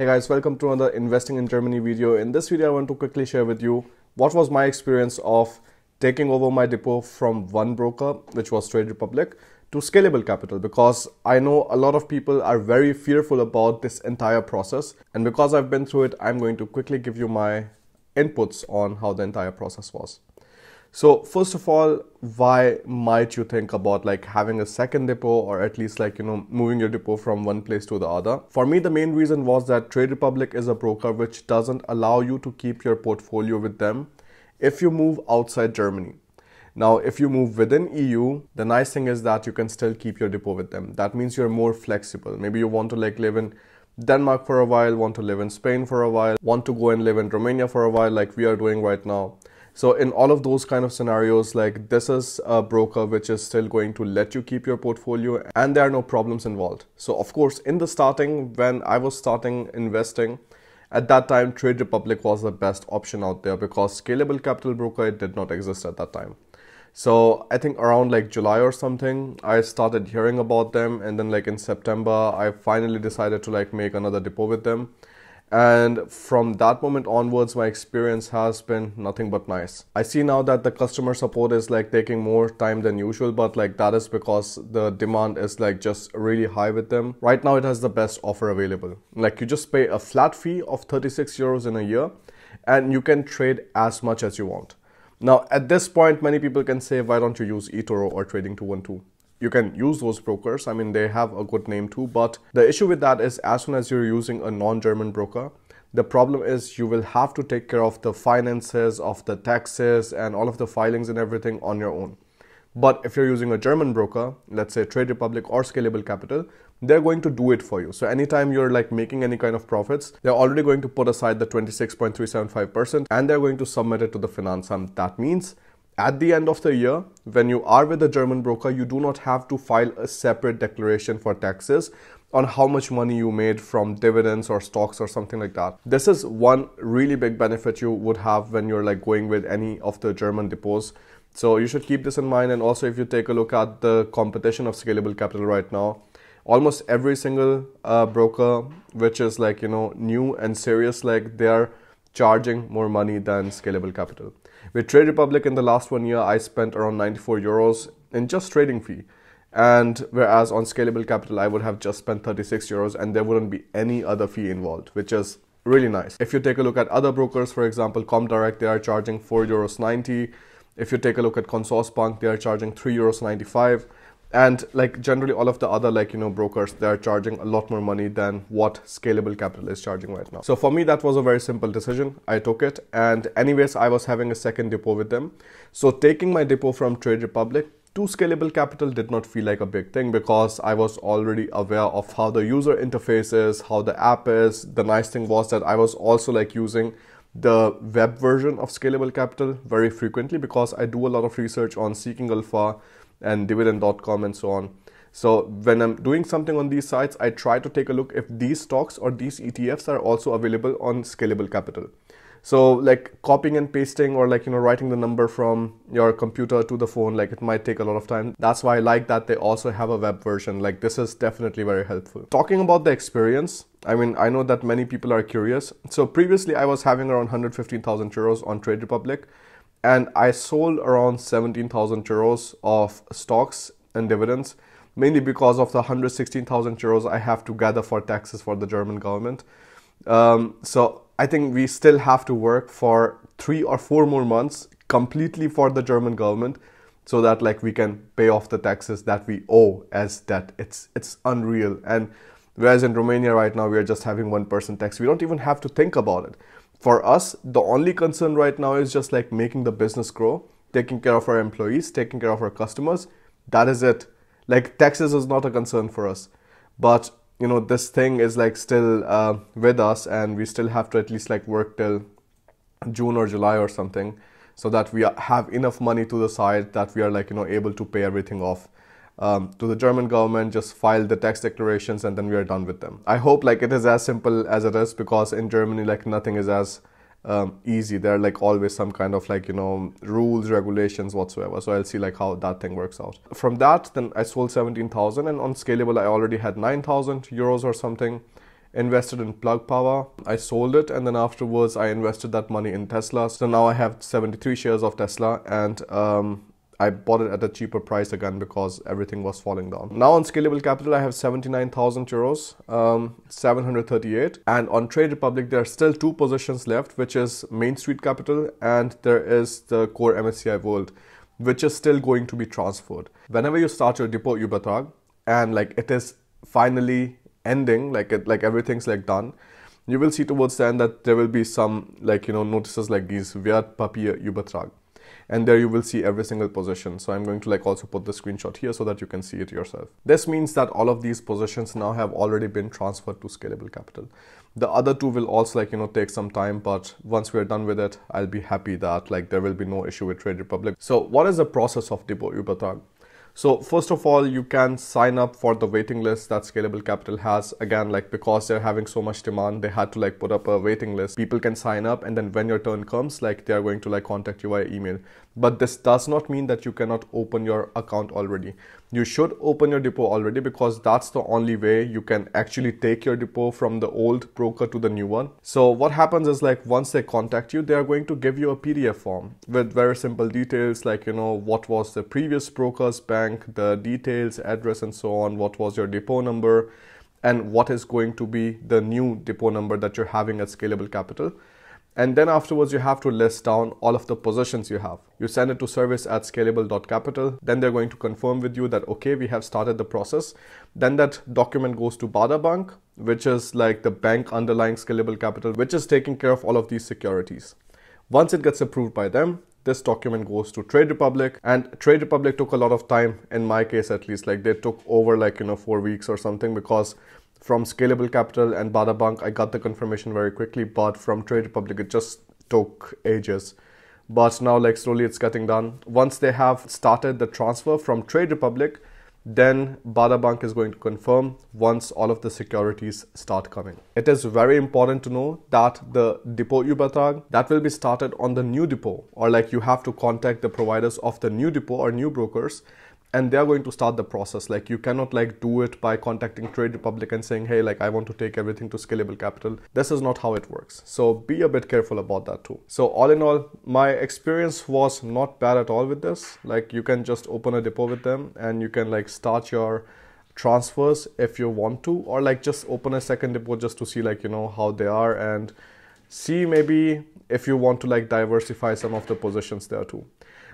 Hey guys, welcome to another Investing in Germany video. In this video, I want to quickly share with you what was my experience of taking over my depot from one broker, which was Trade Republic, to Scalable Capital because I know a lot of people are very fearful about this entire process. And because I've been through it, I'm going to quickly give you my inputs on how the entire process was. So first of all, why might you think about like having a second depot or at least like, you know, moving your depot from one place to the other? For me, the main reason was that Trade Republic is a broker which doesn't allow you to keep your portfolio with them if you move outside Germany. Now, if you move within EU, the nice thing is that you can still keep your depot with them. That means you're more flexible. Maybe you want to like live in Denmark for a while, want to live in Spain for a while, want to go and live in Romania for a while like we are doing right now. So in all of those kind of scenarios, like this is a broker which is still going to let you keep your portfolio and there are no problems involved. So of course, in the starting, when I was starting investing, at that time, Trade Republic was the best option out there because scalable capital broker, it did not exist at that time. So I think around like July or something, I started hearing about them. And then like in September, I finally decided to like make another depot with them and from that moment onwards my experience has been nothing but nice i see now that the customer support is like taking more time than usual but like that is because the demand is like just really high with them right now it has the best offer available like you just pay a flat fee of 36 euros in a year and you can trade as much as you want now at this point many people can say why don't you use etoro or trading 212 you can use those brokers. I mean, they have a good name too, but the issue with that is as soon as you're using a non-German broker, the problem is you will have to take care of the finances, of the taxes, and all of the filings and everything on your own. But if you're using a German broker, let's say Trade Republic or Scalable Capital, they're going to do it for you. So anytime you're like making any kind of profits, they're already going to put aside the 26.375% and they're going to submit it to the Finanzamt. That means at the end of the year, when you are with a German broker, you do not have to file a separate declaration for taxes on how much money you made from dividends or stocks or something like that. This is one really big benefit you would have when you're like going with any of the German depots. So you should keep this in mind. And also if you take a look at the competition of scalable capital right now, almost every single uh, broker, which is like, you know, new and serious, like they are charging more money than scalable capital. With Trade Republic in the last one year, I spent around 94 euros in just trading fee. And whereas on scalable capital, I would have just spent 36 euros and there wouldn't be any other fee involved, which is really nice. If you take a look at other brokers, for example, Comdirect, they are charging 4 euros 90. If you take a look at Consorsbank, they are charging 3 euros 95 and like generally all of the other like you know brokers they are charging a lot more money than what scalable capital is charging right now so for me that was a very simple decision i took it and anyways i was having a second depot with them so taking my depot from trade republic to scalable capital did not feel like a big thing because i was already aware of how the user interface is how the app is the nice thing was that i was also like using the web version of scalable capital very frequently because i do a lot of research on seeking alpha and dividend.com and so on. So when I'm doing something on these sites, I try to take a look if these stocks or these ETFs are also available on scalable capital. So like copying and pasting or like, you know, writing the number from your computer to the phone, like it might take a lot of time. That's why I like that they also have a web version. Like this is definitely very helpful. Talking about the experience, I mean, I know that many people are curious. So previously I was having around 115,000 euros on Trade Republic and I sold around 17,000 euros of stocks and dividends, mainly because of the 116,000 euros I have to gather for taxes for the German government. Um, so I think we still have to work for three or four more months completely for the German government so that like we can pay off the taxes that we owe as debt. It's it's unreal. And whereas in Romania right now we are just having one percent tax. We don't even have to think about it for us, the only concern right now is just like making the business grow, taking care of our employees, taking care of our customers. That is it. Like taxes is not a concern for us, but you know this thing is like still uh, with us, and we still have to at least like work till June or July or something, so that we have enough money to the side that we are like you know able to pay everything off um, to the German government, just file the tax declarations, and then we are done with them. I hope like it is as simple as it is because in Germany, like nothing is as um, easy. There are like always some kind of like you know rules, regulations, whatsoever. So I'll see like how that thing works out. From that, then I sold seventeen thousand, and on Scalable I already had nine thousand euros or something. Invested in Plug Power, I sold it, and then afterwards I invested that money in Tesla. So now I have seventy three shares of Tesla, and um, I bought it at a cheaper price again because everything was falling down. Now on scalable capital, I have 79,000 euros, um, 738. And on Trade Republic, there are still two positions left, which is Main Street Capital and there is the core MSCI World, which is still going to be transferred. Whenever you start your Depot Ubatag, and like it is finally ending, like it, like everything's like done, you will see towards the end that there will be some like, you know, notices like these, weird Papier Ubertag and there you will see every single position. So I'm going to like also put the screenshot here so that you can see it yourself. This means that all of these positions now have already been transferred to scalable capital. The other two will also like, you know, take some time, but once we're done with it, I'll be happy that like there will be no issue with Trade Republic. So what is the process of Depot Übertrag? So first of all, you can sign up for the waiting list that Scalable Capital has. Again, like because they're having so much demand, they had to like put up a waiting list. People can sign up and then when your turn comes, like they are going to like contact you via email. But this does not mean that you cannot open your account already. You should open your depot already because that's the only way you can actually take your depot from the old broker to the new one. So what happens is like once they contact you, they are going to give you a PDF form with very simple details like, you know, what was the previous broker's bank bank, the details, address and so on, what was your depot number, and what is going to be the new depot number that you're having at Scalable Capital. And then afterwards, you have to list down all of the positions you have. You send it to service at scalable.capital. Then they're going to confirm with you that, okay, we have started the process. Then that document goes to Bada Bank, which is like the bank underlying Scalable Capital, which is taking care of all of these securities. Once it gets approved by them, this document goes to Trade Republic and Trade Republic took a lot of time in my case at least like they took over like you know four weeks or something because from Scalable Capital and Bada Bank I got the confirmation very quickly but from Trade Republic it just took ages but now like slowly it's getting done once they have started the transfer from Trade Republic then Bada Bank is going to confirm once all of the securities start coming. It is very important to know that the Depot Übertrag that will be started on the new depot or like you have to contact the providers of the new depot or new brokers and they're going to start the process like you cannot like do it by contacting trade republic and saying hey like i want to take everything to scalable capital this is not how it works so be a bit careful about that too so all in all my experience was not bad at all with this like you can just open a depot with them and you can like start your transfers if you want to or like just open a second depot just to see like you know how they are and see maybe if you want to like diversify some of the positions there too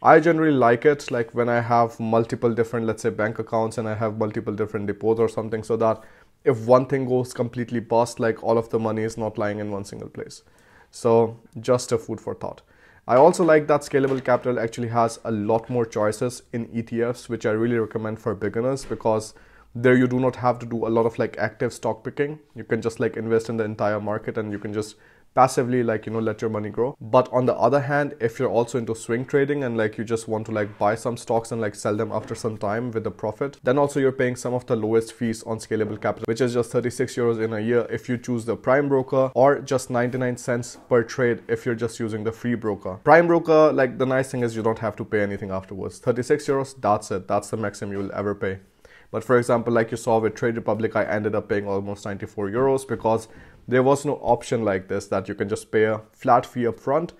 I generally like it like when I have multiple different let's say bank accounts and I have multiple different depots or something so that if one thing goes completely bust like all of the money is not lying in one single place. So just a food for thought. I also like that Scalable Capital actually has a lot more choices in ETFs which I really recommend for beginners because there you do not have to do a lot of like active stock picking. You can just like invest in the entire market and you can just passively like you know let your money grow but on the other hand if you're also into swing trading and like you just want to like buy some stocks and like sell them after some time with a profit then also you're paying some of the lowest fees on scalable capital which is just 36 euros in a year if you choose the prime broker or just 99 cents per trade if you're just using the free broker prime broker like the nice thing is you don't have to pay anything afterwards 36 euros that's it that's the maximum you'll ever pay but for example, like you saw with Trade Republic, I ended up paying almost 94 euros because there was no option like this that you can just pay a flat fee up front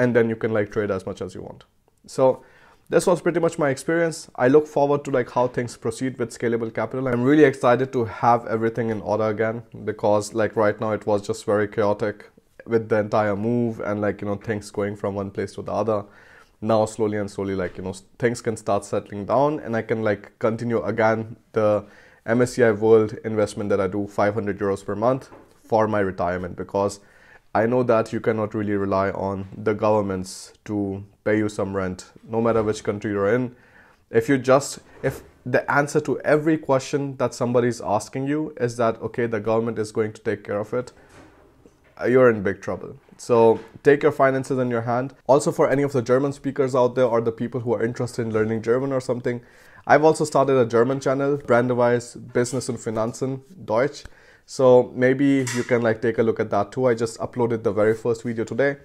and then you can like trade as much as you want so this was pretty much my experience i look forward to like how things proceed with scalable capital i'm really excited to have everything in order again because like right now it was just very chaotic with the entire move and like you know things going from one place to the other now slowly and slowly like you know things can start settling down and i can like continue again the msci world investment that i do 500 euros per month for my retirement because I know that you cannot really rely on the governments to pay you some rent, no matter which country you're in. If you just, if the answer to every question that somebody's asking you is that, okay, the government is going to take care of it, uh, you're in big trouble. So take your finances in your hand. Also, for any of the German speakers out there or the people who are interested in learning German or something, I've also started a German channel, Brandewise Business und Finanzen Deutsch. So maybe you can like take a look at that too. I just uploaded the very first video today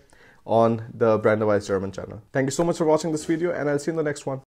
on the Brand Weiss German channel. Thank you so much for watching this video and I'll see you in the next one.